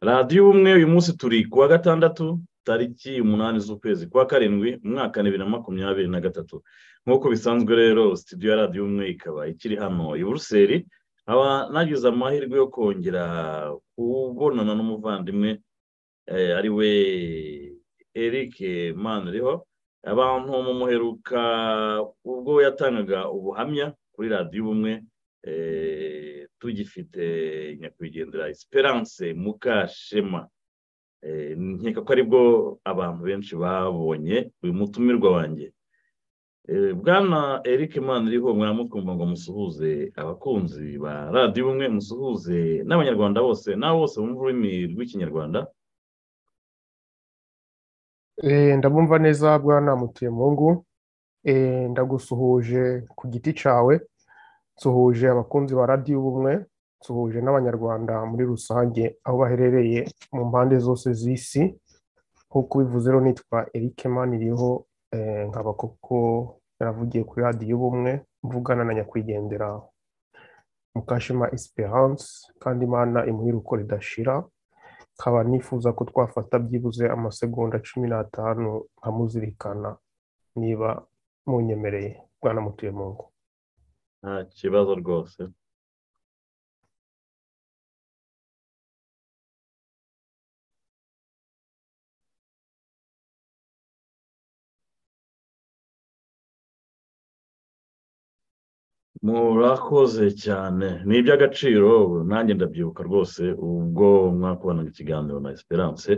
radiyo ubumwe uyu munsi turi ku wa gatandatu tariki umunani z'ukwezi kwa karindwi umwaka bibiri na makumyabiri na gatatu nk'uko bisanzwe rero sitidiyo ya radiyo ubumwe ikaba ikiri hano i buruseli nkaba nagize amahirwe yo kongera kubonana n'umuvandimwe eh, ari we eric manriho abantu mumuheruka ubwo yatangaga ubuhamya kuri radiyo ubumwe eh, tugifite nyakwigendera esperance mukashema eh, nkeka ko aribwo abantu benshi babonye uyu mutumirwa wanjye Eh, bwana eric maniriho mwamukumva ngo musuhuze abakunzi ba radiyo umwe musuhuze n'abanyarwanda bose nawe bose bumva ururimi rw'ikinyarwanda eh, ndabumva neza bwana mutemungu eh, ndagusuhuje ku giti cyawe nsuhuje abakunzi ba radiyo ubumwe nsuhuje n'abanyarwanda muri rusange aho baherereye mu mpande zose z'isi nk'uko ubivuze rero nitwa eric maniriho Eh, nkaba koko yaravugiye kuri radiyo y’ubumwe mvugana na nyakwigendera mukashima Esperance kandi imana imuhiruko ridashira nkaba nifuza ko twafata byibuze amasegonda cumi n'atanu nkamuzirikana niba munyemereye bwana mutuye mu ngo nta kibazo rwose murakoze cyane ni iby'agaciro nanjye ndabyibuka rwose ubwo mwakubanaga ikiganiro na esperance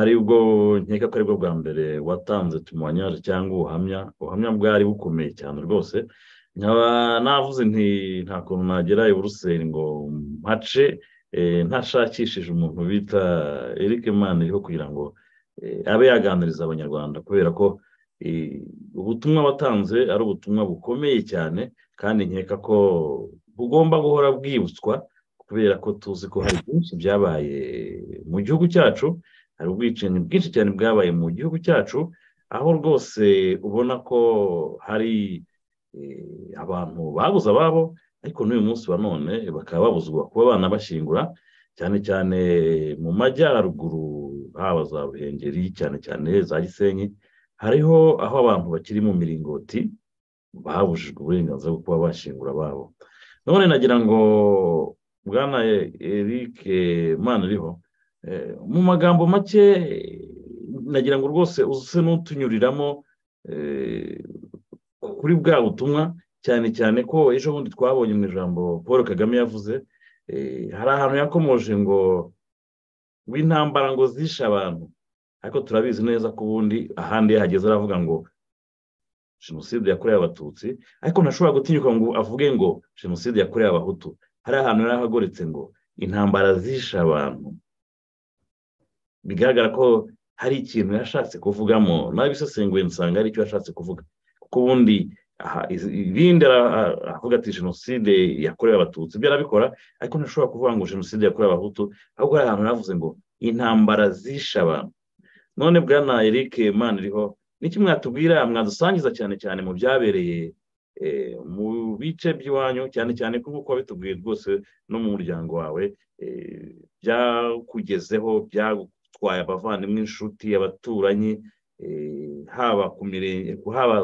aribwo nkeka ko aribwo bwa mbere watanze tumonyaje cyangwa ubuhamya ubuhamya bwari bukomeye cyane rwose nkaba navuze nti nta kuntu nagera iburuseli ngo mpace eh, ntashakishije umuntu bita eric maniriho kugira ngo eh, abe yaganiriza abanyarwanda kubera ko ubutumwa watanze ari ubutumwa bukomeye cyane kandi nkeka ko bugomba guhora bwibutswa kubera ko tuzi ko hari byinshi byabaye mu gihugu cyacu hari ubwicanyi bwinshi cyane bwabaye mu gihugu cyacu aho rwose ubona ko hari e, abantu babuze ababo ariko n'uyu munsi wa none bakaba babuzwa kuba banabashingura cyane cyane mu majyaruguru haba za buhengeri cyane cyane za gisenyi hariho aho abantu bakiri mu miringoti babujijwe uburenganzira bwo kuba bashingura ababo none nagira ngo bwana eric maniriho eh, mu magambo make nagira ngo rwose use n'utunyuriramo eh, kuri bwa butumwa cyane cyane ko ejo bundi twabonye mu ijambo paul kagame yavuze eh, hari ahantu yakomoje ngo w'intambara ngo zishe abantu ariko turabizi neza ko ubundi ahandi iyo aravuga ngo jenoside yakorewe abatutsi ariko ntashobora gutinyuka ngo avuge ngo jenoside yakorewe abahutu hari ahantu yari ahagoretse ngo intambara zishe abantu bigaragara ko hari ikintu yashatse kuvugamo nabisesenguye nsanga ari icyo yashatse kuvuga kuko ubundi ibindi aravuga ati jenoside yakorewe abatutsi ibyo arabikora ariko ntashobora kuvuga ngo jenoside yakorewe abahutu ahubwo hari ahantu yavuze ngo intambara zishe abantu none bwana eric ni niki mwatubwira mwadusangiza cyane cyane mu byabereye eh, mu bice by'iwanyu cyane cyane kuko bitubwiye rwose no mu muryango wawe eh, byakugezeho byagutwaye abavandimwe inshuti abaturanyi eh, haba ku mirenge haba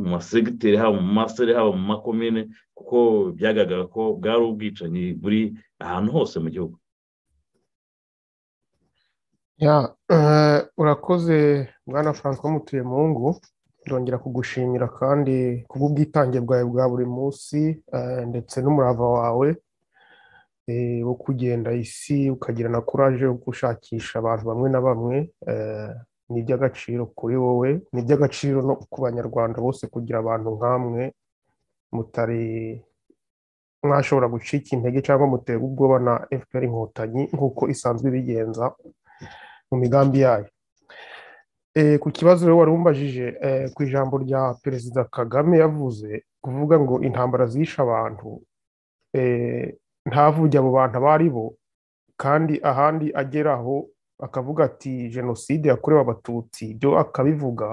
mu masegiteri haba mu masere haba mu makomine kuko byagaragara ko bwari ubwicanyi buri ahantu hose mu gihugu ya eh, urakoze mwana franco mutuye mu ngo ndongera kugushimira kandi kubw'ubwitange bwawe bwa buri munsi eh, ndetse n'umurava wawe eh, wo kugenda isi ukagira na kuraje yo gushakisha abantu bamwe na bamwe ni iby'agaciro kuri wowe ni iby'agaciro no ku banyarwanda bose kugira abantu nk'amwe mutari mwashobora gucika intege cyangwa mutega ubwoba na fpr inkotanyi nk'uko isanzwe ibigenza mu migambi yayo eh, ku kibazo rero wari umbajije eh, ku ijambo rya perezida kagame yavuze kuvuga ngo intambara zishe abantu eh, ntavuge abo bantu abo ari bo kandi ahandi ageraho akavuga ati jenoside yakorewe abatutsi byo akabivuga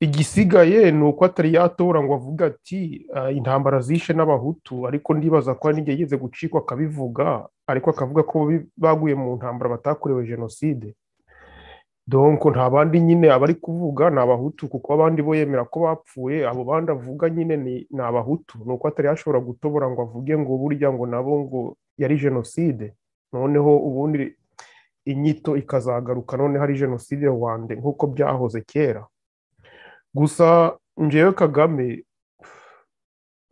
igisigaye ni uko atari yatora ngo avuge ati ah, intambara zishe n'abahutu ariko ndibaza ko hari n'igihe yigeze gucikwa akabivuga ariko akavuga ko baguye mu ntambara batakorewe jenoside donko nta bandi nyine abari kuvuga ni abahutu kuko abandi bo yemera ko bapfuye abo bandi avuga nyine ni abahutu ni uko atari yashobora gutobora ngo avuge ngo burya ngo nabo ngo yari jenoside noneho ubundi inyito ikazagaruka none hari jenoside rwanda nk'uko byahoze kera gusa njyewe kagame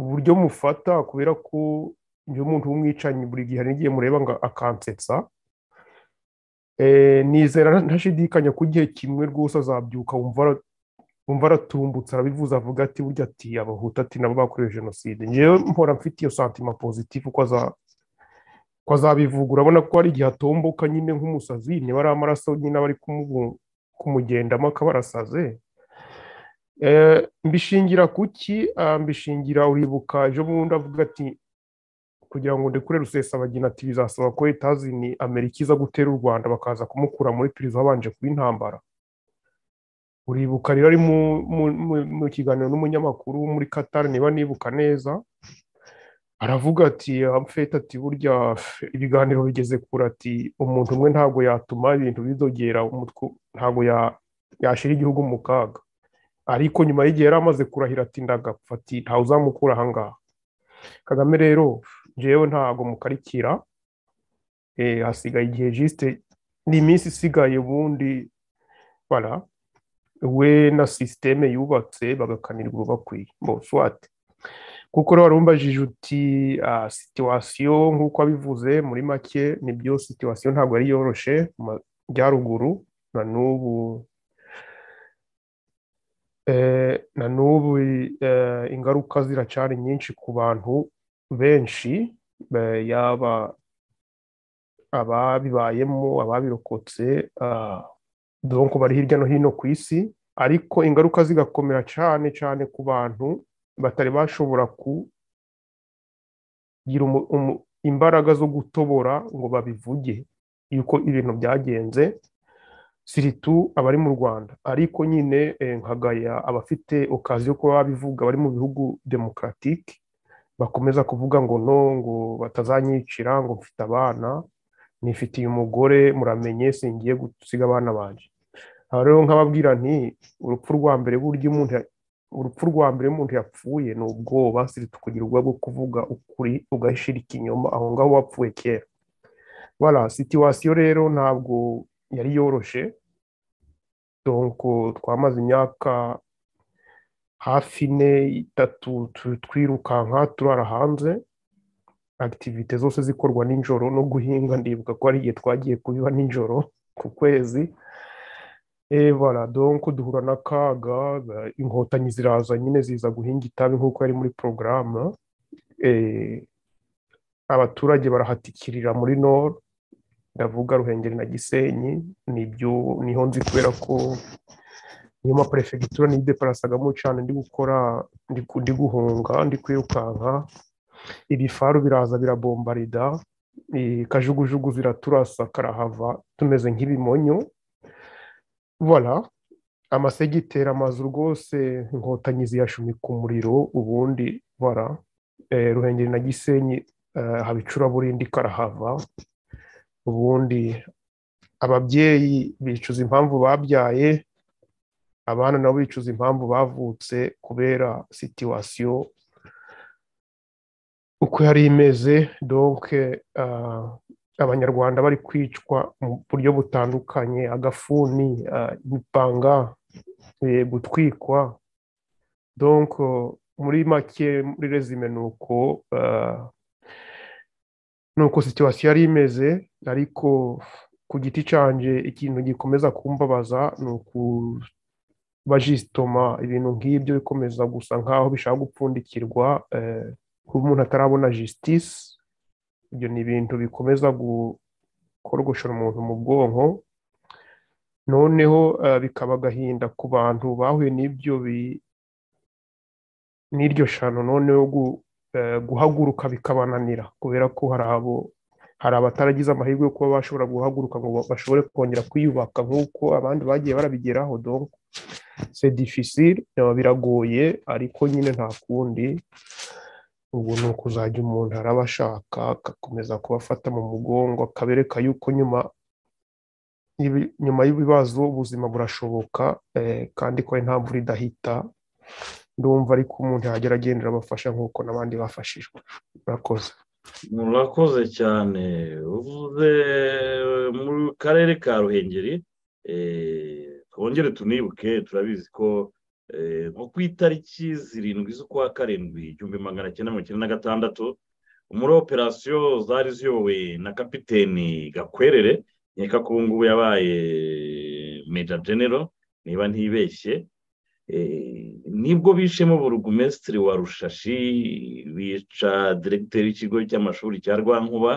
uburyo mufata kubera ko iyo umuntu w'umwicanyi buri gihe hari n'igihe mureba ngo akansetsa eh, nizera ntashidikanya ko igihe kimwe rwose azabyuka wumva aratumbutse arabivuza avuga ati burya ati abahuta ati nabo bakorewe jenoside ngewe mpora mfite iyo santima pozitifu ko azabivuga urabona ko hari igihe atomboka nyine nk'umusazi niba ari amaraso nyine aba ari kumugendamo akaba arasaze Eh, mbishingira kuki ah, mbishingira uribuka ejo bundi avuga ati kugira ngo ndekure bagina ati bizasaba ko etazini amerika iza gutera u rwanda bakaza kumukura muri perezida wabanje kuba intambara uribuka rero ari mu kiganiro n'umunyamakuru muri katari niba nibuka neza aravuga ati amfete ati burya ibiganiro bigeze kure ati umuntu umwe ntabwo yatuma ibintu bizogera umutwe ntabwo yashyira igihugu mu kaga ariko nyuma y'igihe yari amaze kurahira ati ndagapfa ati ntawe uzamukura ahangaha kagame rero njyewe ntabwo mukarikira eh, hasigaye igihe jisite ni iminsi isigaye ubundi bara we na sisiteme yubatse bagakanirwa bakwiye boswate kuko rero wari umbajije uti ah, situwasiyo nk'uko abivuze muri make nibyo situwasiyo ntabwo yari yoroshe mu majyaruguru na n'ubu Eh, na n'ubu eh, ingaruka ziracyari nyinshi ku bantu benshi eh, yaba ababibayemo ababirokotse ah, donko bari hirya no hino ku isi ariko ingaruka zigakomera cyane cyane ku bantu batari bashobora kugira imbaraga zo gutobora ngo babivuge yuko ibintu byagenze siritu abari mu rwanda ariko nyine eh, nkagaya abafite okazi yo kuba babivuga bari mu bihugu demokaratike bakomeza kuvuga ngo no ngo batazanyicira ngo mfite abana nifitiye umugore muramenye singiye gusiga abana banjye aha rero nkababwira nti urupfu rwa mbere burya umuntu urupfu rwa mbere umuntu yapfuye ni ubwoba siritu kugira ubwoba bwo kuvuga ukuri ugashira inyuma aho ngaho wapfuye kera bara situwasiyo rero ntabwo yari yoroshe twamaze imyaka hafi ine itatu twirukanka turara hanze akitivite zose zikorwa nijoro no guhinga ndibuka ko ari igihe twagiye kubiba nijoro ku kwezi donko duhura n'akaga inkotanyi ziraza nyine ziza guhinga itabi nk'uko yari muri porogaramu eh, abaturage barahatikirira muri noro Gavuga Ruhengeri na Gisenyi nibyo niho nzi kubera ko niyo ma perefegitura niyo ideparasagamo cyane ndi gukora ndi guhunga ndi kwirukanka ibifaru biraza birabombarida kajugujugu ziraturasa karahava tumeze nk'ibimonyo voilà amasegitera amazu rwose inkotanyi ku muriro ubundi bara eh, ruhengeri na gisenyi eh, haba icuraburindi karahava ubundi ababyeyi bicuza impamvu babyaye abana nabo bicuza impamvu bavutse kubera situwasiyo uko yari imeze donke ah, abanyarwanda bari kwicwa mu buryo butandukanye agafuni imipanga ah, eh, gutwikwa donke muri make muri rezime ni uko ah, nuko situwasiyo yari imeze ariko ku giti cyanjye ikintu gikomeza kumbabaza ni ukubajisitoma ibintu nk'ibyo bikomeza gusa nk'aho bishaka gupfundikirwa kuba eh, umuntu atarabona jisitisi ibyo ni ibintu bikomeza gukorgoshora umuntu mu bwonko noneho eh, bikaba agahinda ku bantu bahuye n'ibyo n'iryo shano noneho Eh, guhaguruka bikabananira kubera ko hari abo hari abataragize amahirwe yo kuba bashobora guhaguruka ngo bashobore kongera kwiyubaka nk'uko abandi bagiye barabigeraho donc c'est difficile biragoye ariko nyine nta kundi ubu ni ukuzajya umuntu araba agakomeza kubafata mu mugongo akabereka yuko nyuma nyuma y'ibibazo ubuzima burashoboka eh, kandi ko nta mvura idahita ndumva ariko umuntu yagera agendera abafasha nk'uko n'abandi bafashijwe murakoze murakoze cyane uvuze mu karere ka ruhengeri eh, twongere tunibuke turabizi ko eh, nko ku itariki zirindwi z'ukwa karindwi igihumbi magana cyenda mirongo icyenda na gatandatu muri operasiyo zari ziyobowe na kapiteni gakwerere nkeka ko ubu yabaye meja genero niba ntibeshye eh, nibwo bishemo burugumesitiri wa rushashi bica diregiteri y'ikigo cy'amashuri cya rwankuba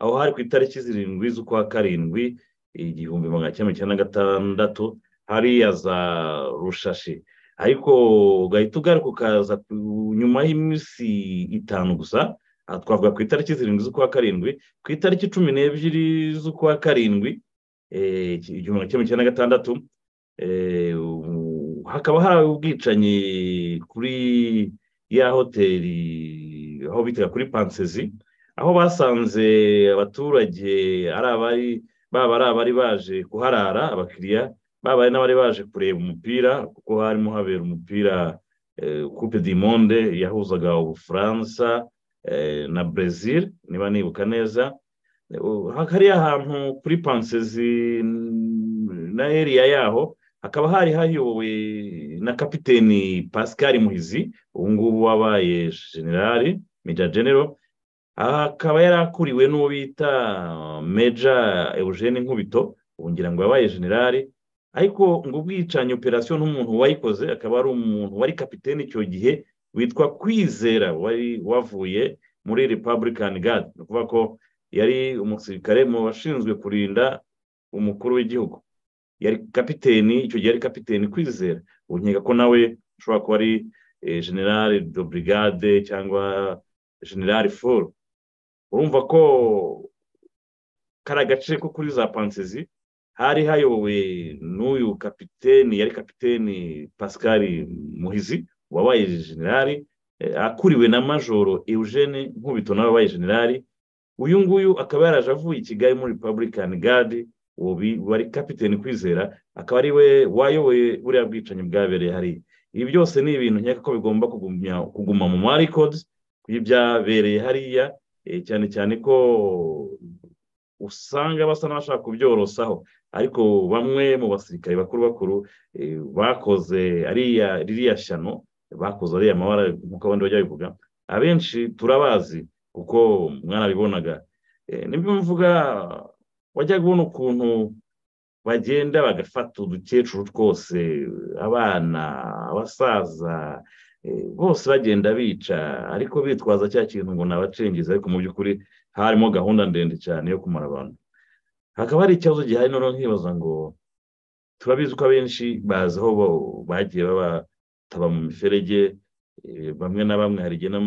aho hari ku itariki zirindwi z'ukwa karindwi igihumbi magana cyenda mirongo na gatandatu hariya za rushashi ariko ugahita ugaruka ukaza nyuma y'iminsi itanu gusa twavuga ku itariki zirindwi z'ukwa karindwi ku itariki cumi n'ebyiri z'ukwa karindwi eh, igihumbi magana cyenda na gatandatu eh, hakaba hari ubwicanyi kuri ya hoteli aho bita kuri pansezi aho basanze abaturage ari abari baba ari abari baje kuharara abakiriya baba ari n'abari baje kureba umupira kuko harimo habera umupira eh, coupe du monde yahuzaga ubufaransa eh, na brezil niba nibuka neza eh, hariya hantu kuri pansezi na eriya yaho hakaba hari hayobowe na kapiteni pascal muhizi ubu ngubu wabaye generale meja genero akaba yari akuriwe n'uwo bita meja eugene nkubito ubu ngo yabaye generale ariko ngo ubwicanyi operasiyo n'umuntu wayikoze akaba ari umuntu wari kapiteni icyo gihe witwa kwizera wari wavuye muri republican guard ni ukuvuga ko yari umusirikare mu bashinzwe kurinda umukuru w'igihugu yari kapiteni icyo gihe yari kapiteni kwizera ubu ko nawe ushobora kuba ari eh, generale do brigade cyangwa generale foro urumva ko kari agace ko kuri za pansezi hari hayobowe n'uyu kapiteni yari kapiteni pascal muhizi wabaye generale eh, akuriwe na majoro eugene nkubito nawe wabaye generale uyu nguyu akaba yaraje avuye i kigali muri republican gadi bari kapitene kwizera akaba ari we wayoboye buriya bwicanyi bwabereye hariya ibi byose ni ibintu nkeka ko bigomba kugumya kuguma mu marikodi y'ibyabereye hariya eh, cyane cyane ko usanga basa n'abashaka kubyorosaho ariko bamwe mu basirikare bakuru bakuru eh, bakoze ririya shyano bakoze ariya mabara nk'uko abandi bajya babivuga abenshi turabazi kuko mwarabibonaga eh, nibyo mvuga wajyaga ubona ukuntu bagenda bagafata udukecuru twose abana abasaza eh, bose bagenda bica ariko bitwaza cya kintu ngo ni ariko mu by'ukuri harimo gahunda ndende cyane yo kumara abantu hakaba hari ikibazo gihari noneho nkibaza ngo turabizi ko abenshi bazi aho bagiye babataba mu miferege Eh, bamwe na bamwe hari igihe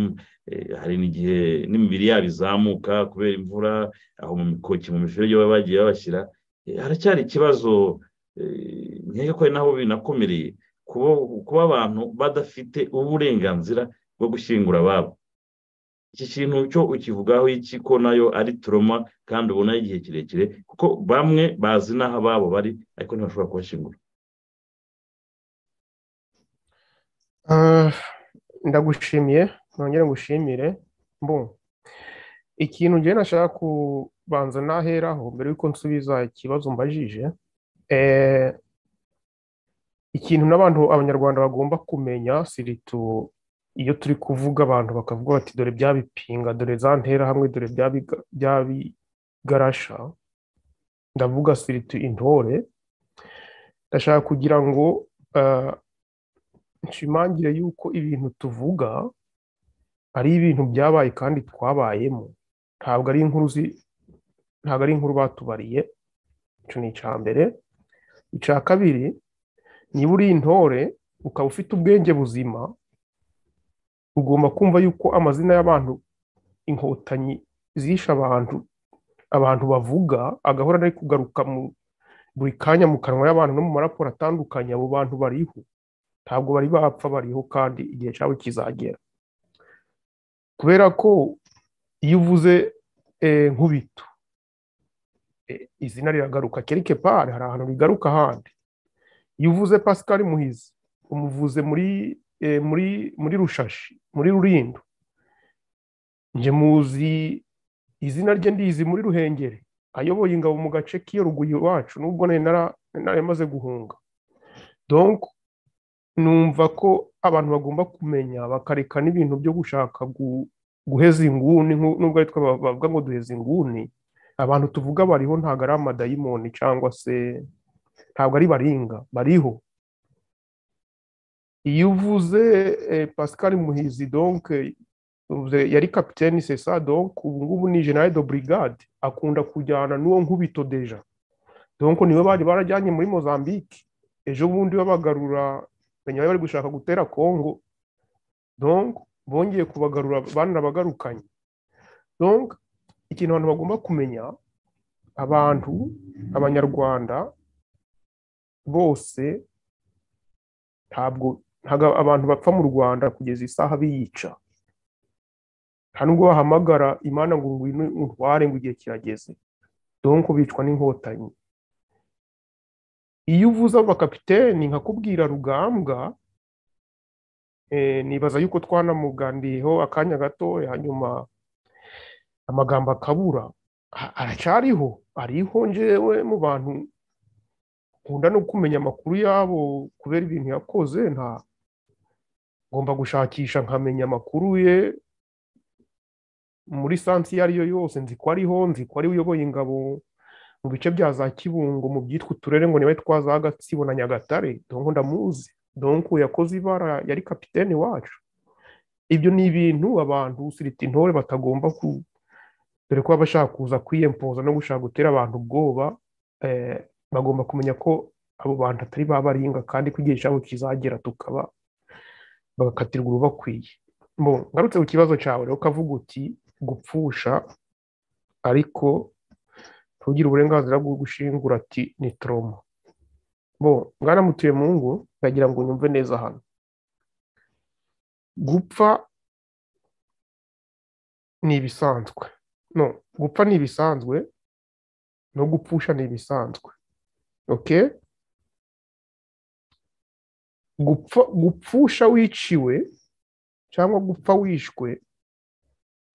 eh, hari n'igihe n'imibiri yabo izamuka kubera imvura aho mu mikoki mu miferege baba bagiye babashyira eh, haracyari ikibazo nkeka ko naho binakomereye kuba abantu badafite uburenganzira bwo gushyingura ababo iki kintu cyo ukivugaho iki ko nayo ari turoma kandi ubona igihe kirekire kuko bamwe bazi n'aho ababo bari ariko ntibashobora kubashyingura ah, ndagushimiye nongere ngushimire mbu ikintu njye nashaka kubanza naheraho mbere y'uko nsubiza ikibazo mbajije eh, ikintu n'abantu abanyarwanda bagomba kumenya siritu iyo turi kuvuga abantu bakavuga bati dore byabipinga dore za hamwe dore byabigarasha ndavuga siritu intore ndashaka kugira ngo eh, nshimangire yuko ibintu tuvuga ari ibintu byabaye kandi twabayemo ntabwo ari inkuru ntabwo ari inkuru batubariye icyo ni icya mbere icya kabiri niba uri intore ukaba ufite ubwenge buzima ugomba kumva yuko amazina y'abantu inkotanyi zishe abantu abantu bavuga agahora ari kugaruka mu buri kanya mu kanwa y'abantu no mu maraporo atandukanye abo bantu bariho ntabwo bari bapfa bariho kandi igihe cyabo kizagera kubera ko iyo uvuze eh, nkubito eh, izina riragaruka kereke pari hari ahantu rigaruka ahandi iyo uvuze pascal muhizi umuvuze muri eh, muri muri rushashi muri rurindo njye muzi izina rye ndizi muri ruhengeri ayoboye ingabo mu gace k'iyo ruguru iwacu nubwo nari nari amaze guhunga donko numva ko abantu bagomba kumenya bakareka n'ibintu byo gushaka guheza inguni nubwo ari twe bavuga ngo duheze inguni abantu tuvuga bariho ntabwo ari amadayimoni cyangwa se ntabwo ari baringa bariho iyo uvuze eh, pascal muhizi donke yari kapitene sesa donke ubu ngubu ni generale de brigade akunda kujyana n'uwo nkubito deja donke niwe bari barajyanye muri mozambique ejo bundi babagarura bari bari gushaka gutera kongo donk bongeye kubagarura banarabagarukanye donk ikintu abantu bagomba kumenya abantu abanyarwanda bose ntabwo ntabwo abantu bapfa mu rwanda kugeza isaha biyica nta nubwo bahamagara imana ngo ngwino utware ngo igihe kirageze donko bicwa n'inkotanyi iyo uvuze abakapiteni nkakubwira rugambwa eh, nibaza yuko twanamuganiriyeho akanya gato hanyuma amagambo akabura aracyariho ariho njyewe mu bantu nkunda no kumenya amakuru yabo kubera ibintu yakoze nta ngomba gushakisha nkamenya amakuru ye muri sansi iyo ari yo yose nzi ko ariho nzi ko ari uyoboye ingabo mu bice bya za kibungo mu byitwa uturere ngo niwe twaza agatsibo na nyagatare donko ndamuzi donko yakoze ibara yari kapitene wacu ibyo ni ibintu abantu usirita intore batagomba ku dore ko baba bashaka kuza kwiyempoza no gushaka gutera abantu ubwoba eh, bagomba kumenya ko abo bantu atari babaringa kandi ko igihe cyabo kizagera tukaba bagakatirwa urubakwiye ngarutse ku kibazo cyawe rero ukavuga uti gupfusha ariko ntugira uburenganzira bwo gushingura ati ni toromo bo mwaramutuye mu ngo ndagira ngo nyumve neza hano gupfa ni ibisanzwe no gupfa ni ibisanzwe no gupfusha ni ibisanzwe oke gupfusha wiciwe cyangwa gupfa wishwe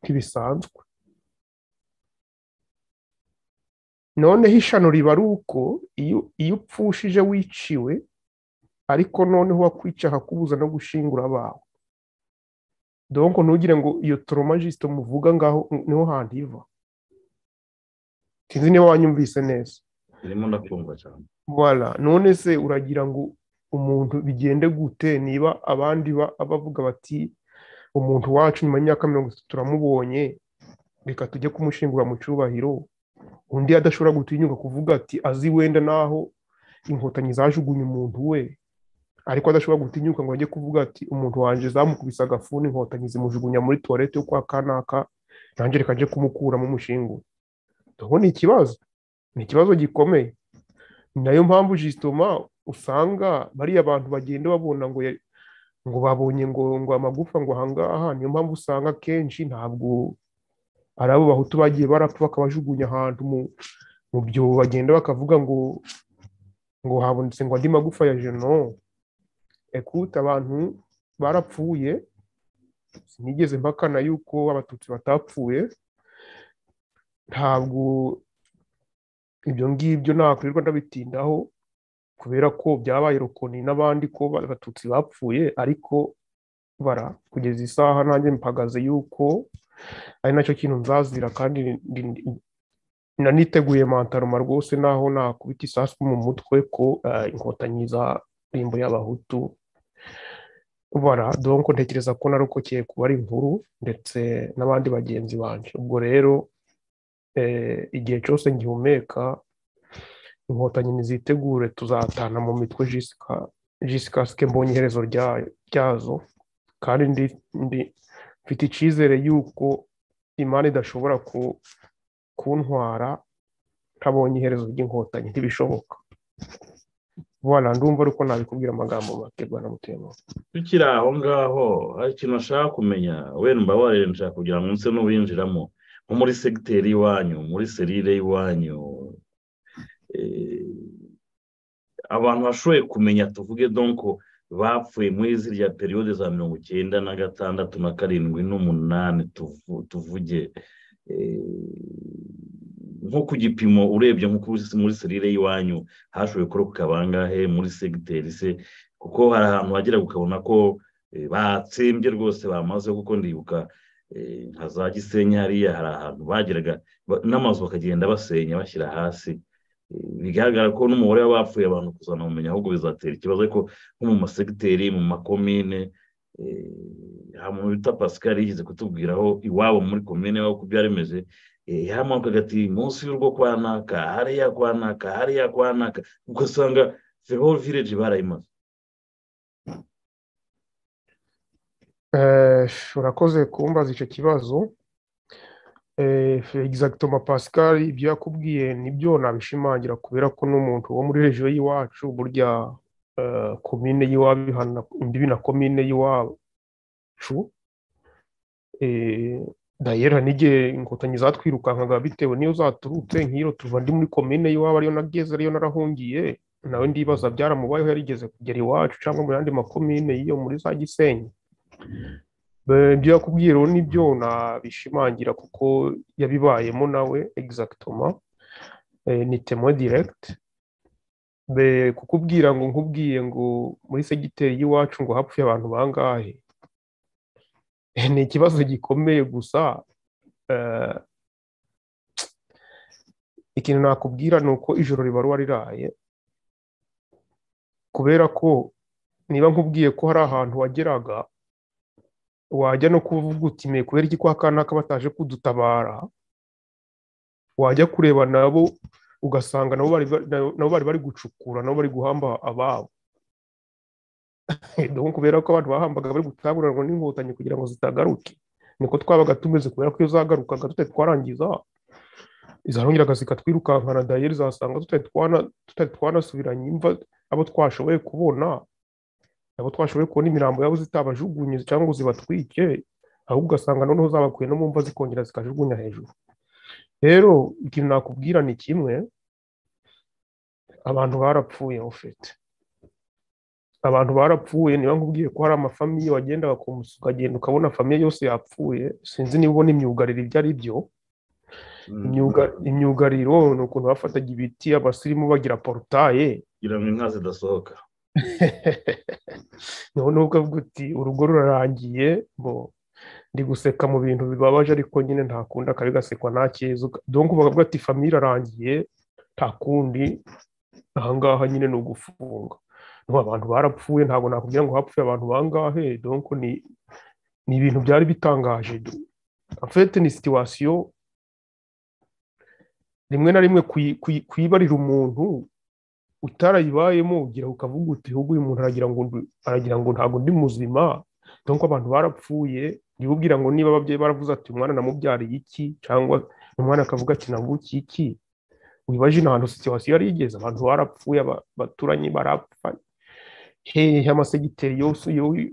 ntibisanzwe noneho ishano riba ari uko iyo upfushije wiciwe ariko noneho wakwica akakubuza no gushingura abawe donko ntugire ngo iyo toromajisite muvuga ngaho niho hantu iva sinzi niba wanyumvise neza irimo ndakumva cyane none se uragira ngo umuntu bigende gute niba abandi bavuga bati umuntu wacu nyuma y'imyaka mirongo itatu turamubonye reka tujye kumushingura mu cyubahiro undi adashobora gutinyuka kuvuga ati azi wenda naho inkotanyi zajugunye umuntu we ariko adashobora gutinyuka ngo ajye kuvuga ati umuntu wanjye zamukubise agafuni inkotanyi zimujugunya muri tuwarete yo kwa kanaka nanjye reka njye kumukuramo umushinga ubu ni ikibazo ni ikibazo gikomeye ni nayo mpamvu jisitoma usanga bariya abantu bagenda babona ngo ngo babonye ngo ngo amagufa ngo ahangaha niyo mpamvu usanga kenshi ntabwo hari abo bahutu bagiye barapfa bakabajugunya ahantu mu byobo bagenda bakavuga ngo ngo habonetse ngo andi magufa ya jeno ekuta abantu barapfuye sinigeze mpakana yuko abatutsi batapfuye ntabwo ibyo ngibyo ntakorerwa ndabitindaho kubera ko byabaye rukoni n'abandi ko abatutsi bapfuye ariko bara kugeza isaha nanjye mpagaze yuko ari nacyo kintu nzazira kandi naniteguye mantaruma rwose naho nakubita isasu mu mutwe ko eh, inkotanyi za rimbo y'abahutu bara donko ntekereza ko narokokeye kuba ari inkuru ndetse n'abandi bagenzi banjye ubwo rero eh, igihe cyose ngihumeka inkotanyi ntizitegure tuzatana mu mitwe jisika mbonye iherezo ryazo kandi ndi mfite icyizere y'uko imana idashobora kuntwara ntabonye iherezo ry'inkotanyi ntibishoboka bwana ndumva ariko nabikubwira amagambo make rwanda mutema tukiri aho ngaho hari ikintu ashaka kumenya wenda mba warenja kugira ngo munsi n'ubinjiramo nko muri segiteri iwanyu muri serire y'iwanyu eh, abantu bashoboye kumenya tuvuge donko bapfuye muri ziriya periyode za mirongo icyenda na gatandatu na karindwi n'umunani tuvuge eh, nko ku gipimo urebye nko muri serire y'iwanyu hashoboye kurokoka bangahe muri segiteri se kuko hari ahantu hagera ukabona ko eh, batsembye rwose bamaze kuko ndibuka eh, nka za gisenyi hariya hari ahantu bageraga n'amazu bakagenda basenya bashyira hasi bigaragara ko n'umubare w'abapfuye abantu kuzana ubumenyi ahubwo bizatera ikibazo ariko nko mu masegiteri mu makomine eh, hari umuntu bita pascal yigeze kutubwiraho iwabo muri komine wabo ko byaremeje eh, yamanuka agati munsi y'urugo kwa naka hariya kwa naka hariya kwa naka ugasanga ferol village barayimaze eh, urakoze kumbaza icyo kibazo egizagitoma eh, pascal ibyo yakubwiye nibyo nabishimangira kubera ko n'umuntu wo muri regiyo y'iwacu burya komine eh, y'iwabo imbibi na komine y'iwacu eh, dayera n'igihe inkotanyi zatwirukankaga bitewe n'iyo zaturutse nk'iyo tuva ndi muri komine y'iwabo ariyo nageze ariyo narahungiye nawe ndibaza byaramubayeho yarigeze kugera iwacu cyangwa mu yandi makomine y'iyo muri za gisenyi ibyo yakubwira nibyo nabishimangira kuko yabibayemo nawe egizagitoma eh, ni temo diregiti kukubwira ngo nkubwiye ngo muri segiteri y'iwacu ngo hapfuye abantu bangahe eh, ni ikibazo gikomeye gusa eh, ikintu nakubwira ni uko ijoro ribaruwa riraye kubera ko niba nkubwiye ko hari ahantu wageraga wajya no kuvuga uti mwe kubera iki kwa kanaka bataje kudutabara wajya kureba nabo ugasanga nabo bari bari gucukura nabo bari guhamba ababo kubera ko abantu bahambaga bari gutaburanwa n'inkotanyi kugira ngo zitagaruke niko twabaga tumeze kubera ko iyo zagarukaga tutari twarangiza izarongeraga zikatwirukankana dayeri zasanga tutari twanasubiranye imva abo twashoboye kubona nabo twashoboye kubona imirambo yabo zitabajugunye cyangwa ngo zibatwike ahubwo ugasanga noneho zabakuye no mu mva zikongera zikajugunya hejuru rero ikintu nakubwira ni kimwe abantu barapfuye ufite abantu barapfuye niba nkubwiye ko hari amafamiye wagenda ukagenda ukabona famiye yose yapfuye sinzi niba ubona imyugariro ibyo ari byo mm. imyugariro ni ukuntu bafataga ibiti abasirimu bagira porutaye kugira ngo inka zidasohoka nubwo avuga uti urugo rurarangiye ngo ndi guseka mu bintu bibabaje ariko nyine ntakunda akabi gasekwa nta cyiza donko bavuga ati famiye irarangiye nta kundi ahangaha nyine ni ugufunga abantu barapfuye ntabwo nakubwira ngo hapfuye abantu bangahe donko ni ni ibintu byari bitangaje afete ni situwasiyo rimwe na rimwe kuyibarira umuntu utarayibayemo ugira ukavuga uti ahubwo uyu muntu aragira ngo aragira ngo ntabwo ndi muzima dore abantu barapfuye niba ubwira ngo niba ababyeyi baravuze ati umwana namubyariye iki cyangwa umwana akavuga ati navukiye iki wibaje ahantu situwasiyo yari igeze abantu barapfuye abaturanyi barapfa hehe amasegiteri yose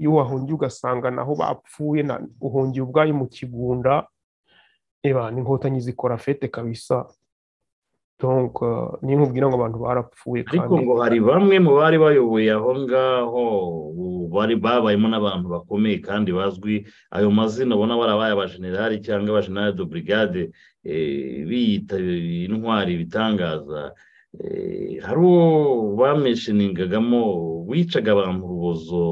iyo wahungiye ugasanga naho bapfuye uhungiye ubwayo mu kigunda reba inkotanyi zikora fete kabisa donc euh, niyo nkubwira ngo abantu barapfuye ariko ngo hari bamwe mu bari bayoboye aho ngaho bari babayemo n'abantu bakomeye kandi bazwi ayo mazina ubona barabaye abajenerali cyangwa abajenerali do brigade eh, biyita intwari ibitangaza eh, hari uwo bameshiningagamo wicaga abantu urubozo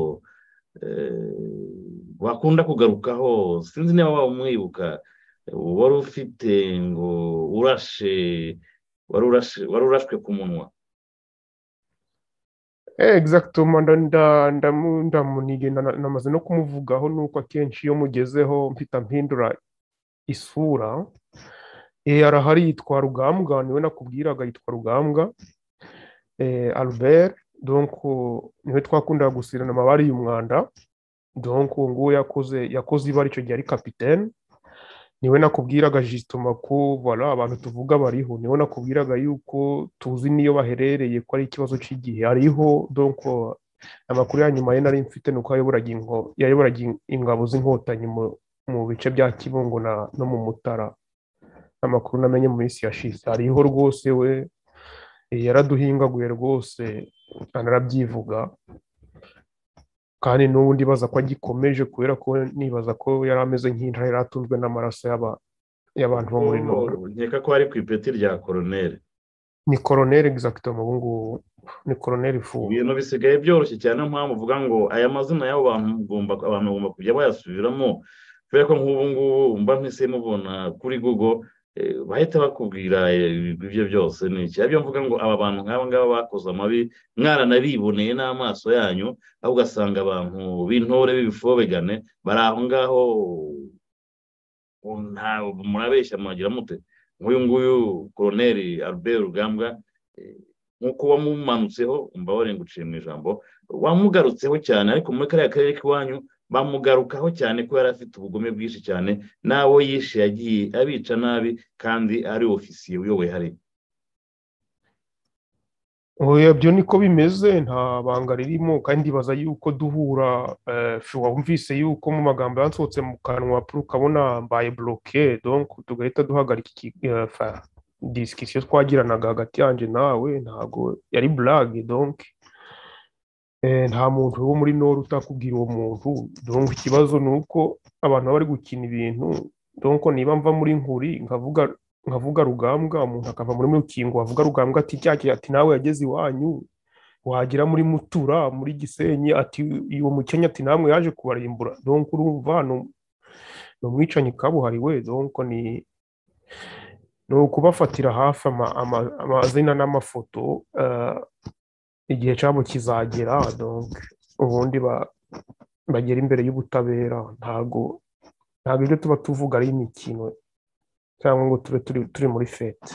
eh, bakunda kugarukaho sinzi niba waba umwibuka wari ufite ngo urashe wari urashwe ku munwa egizagituma eh, ndamuniga namaze no kumuvugaho nuko akenshi iyo mugezeho mpita mpindura isura eh, arahari yitwa rugambwa niwe nakubwiraga yitwa rugambwa eh, albert donko niwe twakundaga gusirana amabara y'umwanda donko nguwo yakoze yakoze ibara icyo gihe ari kapitene niwe nakubwiraga jisitoma ko bara abantu tuvuga bariho niwe nakubwiraga yuko tuzi n'iyo baherereye ko ari ikibazo cy'igihe ariho donko amakuru ya nyuma ye nari mfite ni uko yayoboraga ingabo z'inkotanyi mu bice bya kibungo no mu mutara amakuru namenye mu minsi yashize hariho rwose we yaraduhingaguye rwose anarabyivuga kandi n'ubundi ndibaza ko agikomeje kubera ko nibaza ko yari ameze nk'inda yari atunzwe n'amaraso y'abantu bo muri noro nkeka ko ari ku ipeti rya koroneri ni koroneri egizagito mu ngubu ni koroneri fu ibintu bisigaye byoroshye cyane mpamvu uvuga ngo aya mazina y'abo bantu bagomba kujya bayasubiramo kubera ko nk'ubu ngubu mba mpise mubona kuri google Eh, bahita bakubwira eh, ibyo byose ni iki ibyo mvuga ngo aba bantu nk'aba ngaba bakoze amabi mwaranabiboneye n'amaso yanyu aho ugasanga abantu b'intore b'ibifobegane bari aho ngaho murabeshya mwagira mute nk'uyu nguyu koroneri albert rugambwa eh, nk'uko wamumanutseho mbabarengukije mu ijambo wamugarutseho cyane ariko muri kariya karere k'iwanyu bamugarukaho cyane ko yari afite ubugome bwinshi cyane n'abo yishe yagiye abica nabi kandi ari ofisiye uyoboye hariya byo niko bimeze nta banga ririmo kandi ibaza yuko duhura eh, wumvise yuko mu magambo yansohotse mu kanwa puru ukabona mbaye buroke donko tugahita duhagarika eh, disikisiyo twagiranaga hagati yanjye nawe ntago yari burage donke Eh, nta muntu wo muri nori utakubwira uwo muntu donko ikibazo ni uko abantu bari gukina ibintu donko niba mva muri nkuri nkavuga nkavuga rugambwa umuntu akava muri mukingo wavuga rugambwa ati cyakiye ati nawe yageze iwanyu wagira muri mutura muri gisenyi ati uwo mukenya ati namwe yaje kubarimbura donko urumva ni umwicanyi kabuhariwe donko ni ni ukubafatira hafi amazina n'amafoto eh, igihe cyabo kizagera ubundi bagera imbere y'ubutabera ntabwo ntabwo ibyo tuba tuvuga ari imikino cyangwa ngo tube turi muri fete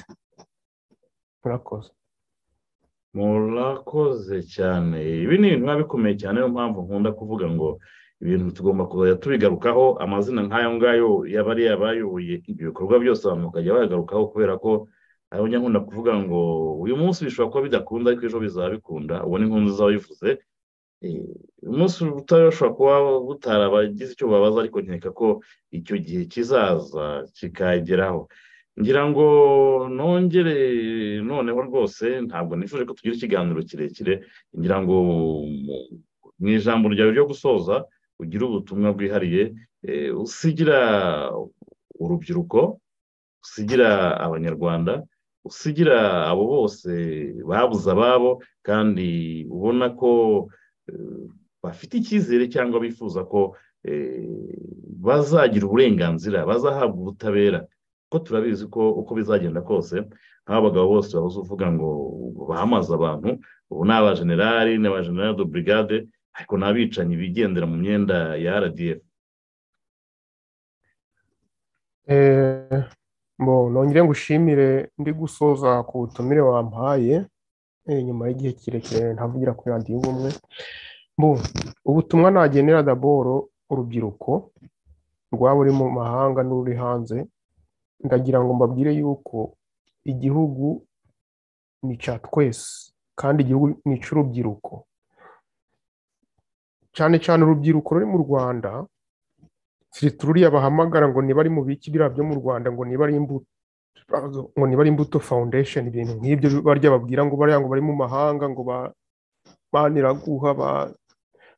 murakoze murakoze cyane ibi ni ibintu biba bikomeye cyane niyo mpamvu nkunda kuvuga ngo ibintu tugomba kuzajya tubigarukaho amazina nk'ayo ngayo yaba ari abayoboye ibikorwa byose abantu bakajya bayagarukaho kubera ko aho ujya nkunda kuvuga ngo uyu munsi bishobora kuba bidakunda ariko ejo bizaba bikunda ubona inkunzi uzaba wivuze eh, umunsi utari ushobora kuba butara abagize icyo babaza ariko nkeka ko icyo gihe kizaza kikageraho ngira ngo nongere noneho rwose ntabwo nifuje ko tugira ikiganiro kirekire ngira ngo mu ijambo ryawe ryo gusoza ugire ubutumwa bwihariye eh, usigira urubyiruko usigira abanyarwanda usigira abo bose babuze ababo kandi ubona ko eh, bafite icyizere cyangwa bifuza ko eh, bazagira uburenganzira bazahabwa ubutabera kuko turabizi ko uko bizagenda kose nk'abagabo bose babuze uvuga ngo bamaze abantu ubu ni abajenerali ni abajenerali do brigade ariko ni abicanyi bigendera mu myenda ya rdf eh, nongere ngushimire ndi gusoza ku butumire wampaye eh, nyuma y'igihe kirekire ntavugira kuri radiyo ubumwe ubutumwa nagenera daboro urubyiruko rwaba uri mu mahanga n'ururi hanze ndagira ngo mbabwire yuko igihugu ni icya twese kandi igihugu ni icy'urubyiruko cyane cyane urubyiruko ruri mu rwanda turiya bahamagara ngo niba ari mu biki biriya byo mu rwanda ngo niba ari imbuto ngo niba ari imbuto foundation ibintu nk'ibyo barya babwira ngo bariya ngo bari mu mahanga ngo ba maniraguha ba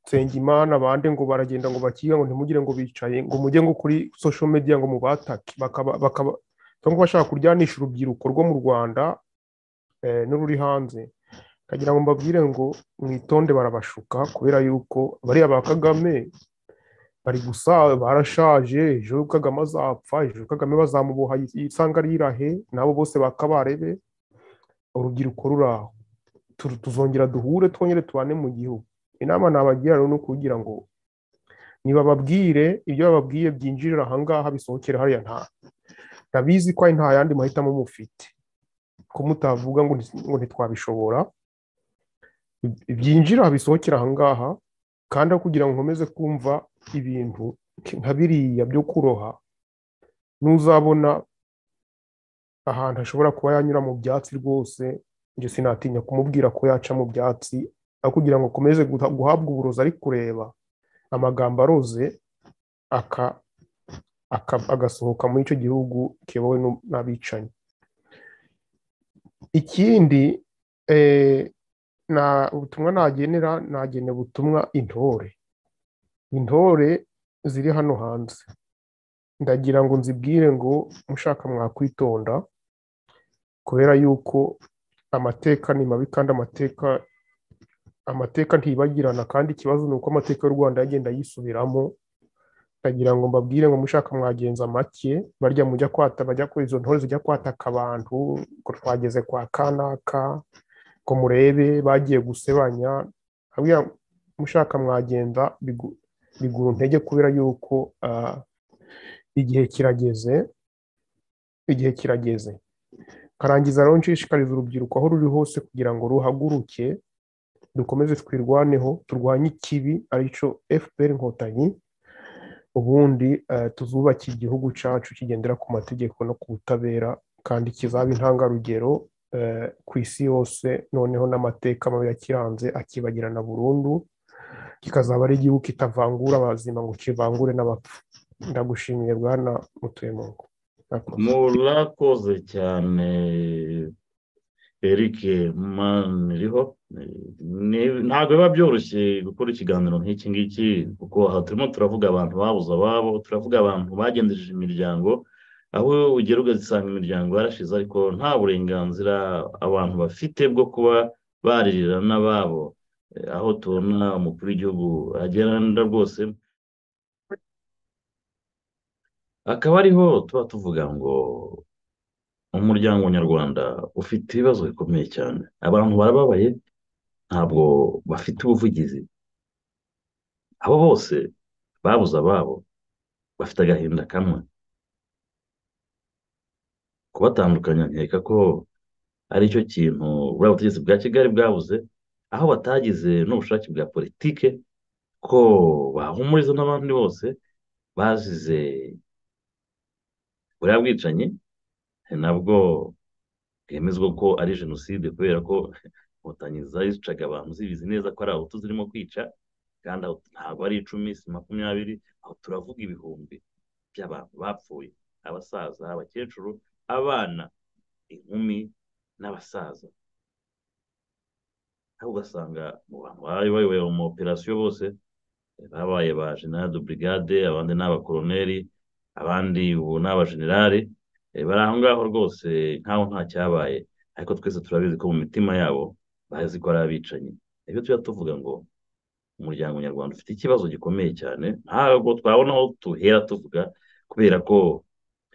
nsengimana bande ngo baragenda ngo bakiga ngo ntimugire ngo bicaye ngo mujye ngo kuri social media ngo mubatake bakaba cyangwa bashaka kuryanisha urubyiruko rwo mu rwanda eh, n'ururi hanze kagira ngo mbabwire ngo mwitonde barabashuka kubera yuko bariya ba kagame ari gusaza arashaje ejo kagame azapfa ejo kagame bazamuboha isanga rirahe nabo bose bakabarebe urubyiruko ruraho tuzongera duhure twongere tubane mu gihugu inama nabagira rero ni ukugira ngo nibababwire ibyo bababwiye byinjirira ahangaha bisohokera hariya nta ntabizi ko nta yandi mahitamo mufite ko mutavuga ngo ntitwabishobora byinjira bisohokera ahangaha kandi aho kugira ngo nkomeze kumva ibintu nka biriya byo kuroha n'uzabona ahantu hashobora kuba yanyura mu byatsi rwose njye sinatinya kumubwira ko yaca mu byatsi aho kugira ngo akomeze guhabwa uburozi ari kureba amagambo aroze agasohoka muri icyo gihugu kiyobowe n'abicanyi ikindi eh, ubutumwa nagenera nagena ubutumwa intore intore ziri hano hanze ndagira ngo nzibwire ngo mushaka mwakwitonda kubera yuko amateka ni mabi kandi amateka amateka ntibagirana kandi ikibazo ni uko amateka y'u rwanda yagenda yisubiramo ndagira ngo mbabwire ngo mushaka mwagenza make barya mujya kwata bajya kuri izo ntore zijya kwataka abantu ngo twageze kwa kanaka ngo murebe bagiye gusebanya mushaka mwagenda bigura intege kubera yuko igihe kirageze igihe kirageze karangiza rero nshishikariza urubyiruko aho ruri hose kugira ngo ruhaguruke dukomeze twirwaneho turwanye ikibi aricyo fpr inkotanyi ubundi tuzubake igihugu cyacu kigendera ku mategeko no ku butabera kandi kizaba intangarugero ku isi yose noneho n'amateka mabi yakiranze akibagirana burundu kikazaba ari igihugu kitavangura abazima ngo kivangure n'abapfu ndagushimiye bwana mutuyemungu murakoze cyane eric maniriho ntabwo biba byoroshye gukora ikiganiro nk'iki ngiki kuko aha turimo turavuga abantu babuze ababo turavuga abantu bagendeje imiryango aho ugera ugasanga imiryango yarashize ariko nta burenganzira abantu bafite bwo kuba baririra n'ababo Eh, aho tubona umukuru w'igihugu agenda rwose akaba ariho tuba tuvuga ngo umuryango nyarwanda ufite ibibazo bikomeye cyane abantu barababaye ntabwo bafite ubuvugizi abo bose babuze ababo bafite agahinda kamwe kubatandukanya nkeka ko ari cyo kintu buriya butegetsi bwa kigali bwabuze aho batagize n'ubushake bwa politiki ko bahumuriza n'abandi bose bazize buriya bwicanyi nabwo bwemezwa ko ari jenoside kubera ko inkotanyi zicaga abantu zibizi neza ko ari abahutu zirimo kwica kandi ntabwo ari icumi si makumyabiri aho turavuga ibihumbi by'abantu bapfuye abasaza abakecuru abana inkumi n'abasaza ugasanga mu bantu bayoboye mu operasiyo bose babaye ba general de brigade abandi ni abakoroneri abandi ubu ni abajenerali eh, bari aho ngaho rwose nkaho nta cyabaye ariko twese turabizi ko mu mitima yabo bazi ko ari abicanyi ibyo tujya tuvuga ngo umuryango nyarwanda ufite ikibazo gikomeye cyane ntabwo twabona aho tuhera tuvuga kubera ko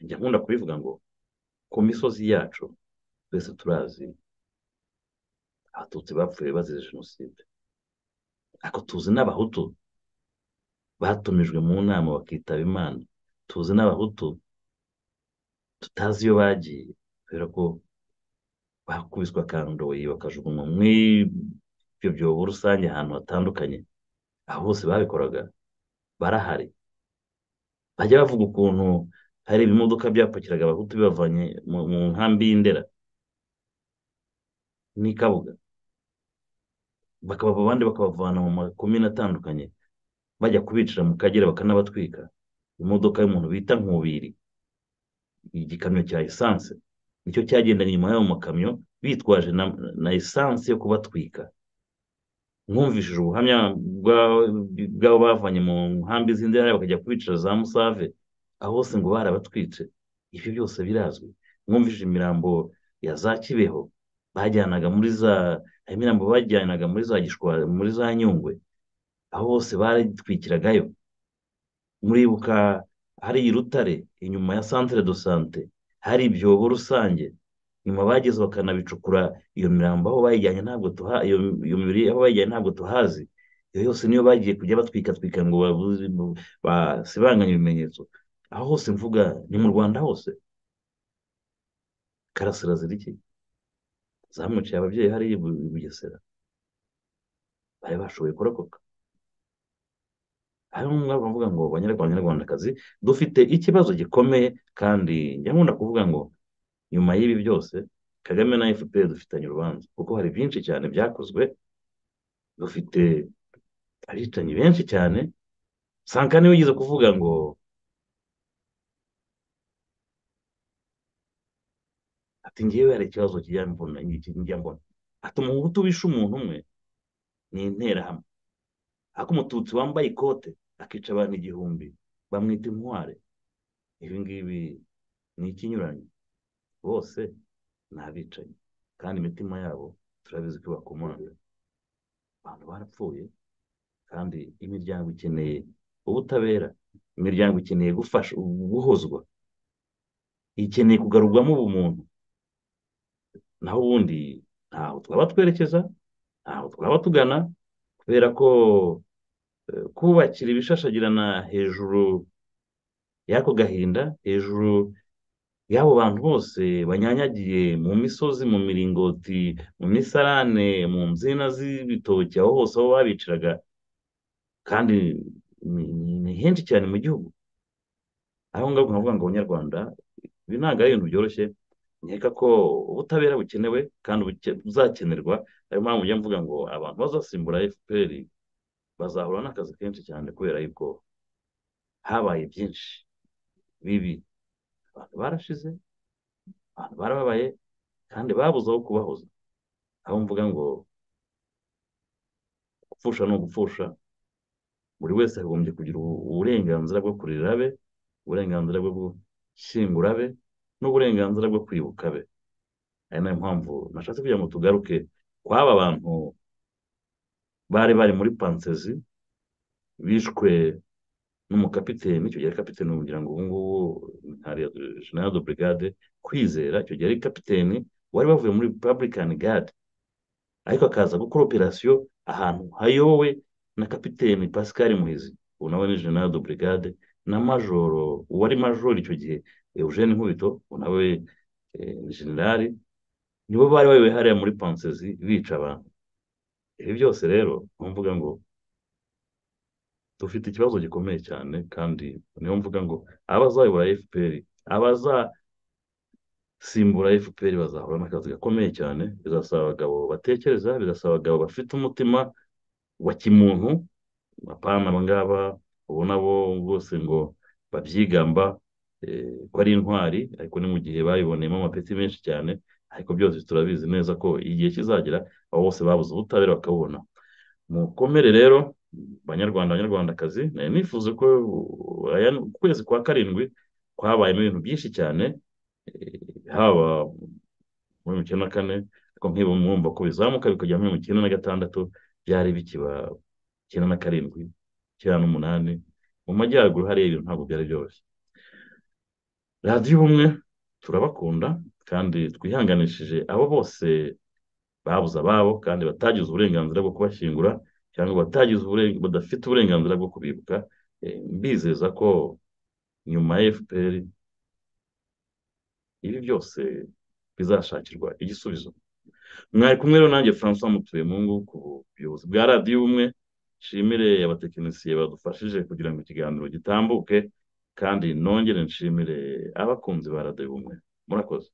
njya nkunda kubivuga ngo ku misozi yacu twese turazi abatutsi bapfuye bazize jenoside ariko tuzi n'abahutu batumijwe mu nama bakitaba imana tuzi n'abahutu tutazi iyo bagiye kubera ko bakubiswe akandoyi bakajugunywa ibyo byobo rusange ahantu hatandukanye aho bose babikoraga barahari bajya bavuga ukuntu hari ibimodoka byapakiraga abahutu bibavanye mu nkambi y'indera n'ikabuga bakaba abandi bakabavana mu makumi atandukanye bajya kubicira mu kagera bakanabatwika imodoka y'umuntu bita nkubiri igikamyo cya esanse nicyo cyagendanye inyuma y'ayo makamyo bitwaje na esanse yo kubatwika nkumvishije ubuhamya bw'abo bavanye mu nkambi z'indera bakajya kubicira za musave aho hose ngo barabatwice ibi byose birazwi mwumvishije imirambo ya za kibeho bajyanaga muri za harimo imirambo bajyanaga muri za gishwari muri za nyungwe aho bose baritwikiragayo muribuka hari irutare inyuma ya santire do sante hari ibyobo rusange nyuma bageze bakanabicukura iyo mirambo aho bayijyanye ntabwo tuha iyo mibiri aho bayijyanye ntabwo tuhazi iyo yose niyo bagiye kujya batwikatwika ngo basibanganye ibimenyetso aho hose mvuga ni mu rwanda hose karasira ziri zamuciye ababyeyi hariya bugesera bari bashoboye kurokoka hariho umwari uravuga ngo banyarwandakazi dufite ikibazo gikomeye kandi njya nkunda kuvuga ngo nyuma y'ibi byose kagame na efuperi dufitanye urubanza kuko hari byinshi cyane byakozwe dufite abicanyi benshi cyane sanka niwe ugeze kuvuga ngo ati ngewe hari ikibazo kijya mbona njya mbona ati umuhutu wishe umuntu umwe ni interahamwe ariko umututsi wambaye ikote akica abantu igihumbi bamwita intware ibi ngibi ni ikinyuranye bose ni abicanyi kandi imitima yabo turabizi ko bakomanga abantu barapfuye kandi imiryango ikeneye ubutabera imiryango ikeneye gufasha guhozwa ikeneye kugarurwamo ubumuntu naho ubundi ntaho twaba twerekeza ntaho twaba tugana kubera ko e, kubakira ibishashagirana hejuru y'ako gahinda hejuru y'abo bantu bose banyanyagiye mu misozi mu miringoti mu misarane mu mbyina z'ibitoki aho hose aho babiciraga kandi ni henshi cyane mu gihugu aho ngaho nkavuga ngo abanyarwanda ibi ntabwo ari ibintu byoroshye nkeka ko ubutabera bukenewe kandi buzakenerwa ayo mpamvu njya mvuga ngo abantu bazasimbura fpr bazahura n'akazi kenshi cyane kubera yuko habaye byinshi bibi abantu barashize abantu barababaye kandi babuze aho kubahoza aho mvuga ngo gupfusha ni ugupfusha buri wese agombye kugira uburenganzira bwo kurira abe uburenganzira bwo gushyingura abe n'uburenganzira bwo kwibuka be ari nayo mpamvu nashatse kugira ngo tugaruke kw'aba abantu bari bari muri pansezi bishwe n'umukapiteni icyo gihe ari kapiteni kugira ngo ubu ngubu jenera do brigade kwizera icyo gihe ari kapiteni wari wavuye muri republican gade ariko akaza gukora operasiyo ahantu hayowe na kapiteni pascal muhizi ubu nawe ni jenera do brigade na majoro uwari majoro icyo gihe eugene nkubito nawe generali eh, nibo bari bayoboye hariya muri pansezi bica abantu ibi byose rero niho mvuga ngo dufite ikibazo gikomeye cyane kandi niho mvuga ngo abazayobora efuperi abazasimbura efuperi bazahura n'akazi gakomeye cyane bizasaba abagabo batekereza bizasaba abagabo bafite umutima wa kimuntu abapana aba ngaba ubona bo bose ngo babyigamba ko eh, ari intwari ariko ni mu gihe bayiboneyemo amapeti menshi cyane ariko byose turabizi neza ko igihe kizagera abo bose babuze ubutabera bakabubona mukomere rero banyarwanda banyarwandakazi nifuza ko ukwezi kwa karindwi kwabayemo ibintu byinshi cyane eh, haba muri mirongo icyenda na kane ariko nk'iyo mwumva ko bizamuka bikajya muri mirongo icyenda na gatandatu byari bikiba icyenda na karindwi icyenda n'umunani mu majyaruguru hariya ibintu ntabwo byari byoroshye radiyo ubumwe turabakunda kandi twihanganishije abo bose babuze ababo kandi batagize uburenganzira bwo kubashyingura cyangwa batagize badafite uburenganzira bwo kubibuka eh, mbizeza ko nyuma ya fpr ibi byose bizashakirwa igisubizo mwari kumwe rero nanjye francois mutuyemungu ku buyobozi bwa radiyo ubumwe nshimire abatekinisiye badufashije kugira ngo ikiganiro gitambuke kandi nongere nshimire abakunzi ba radiyo ubumwe murakoze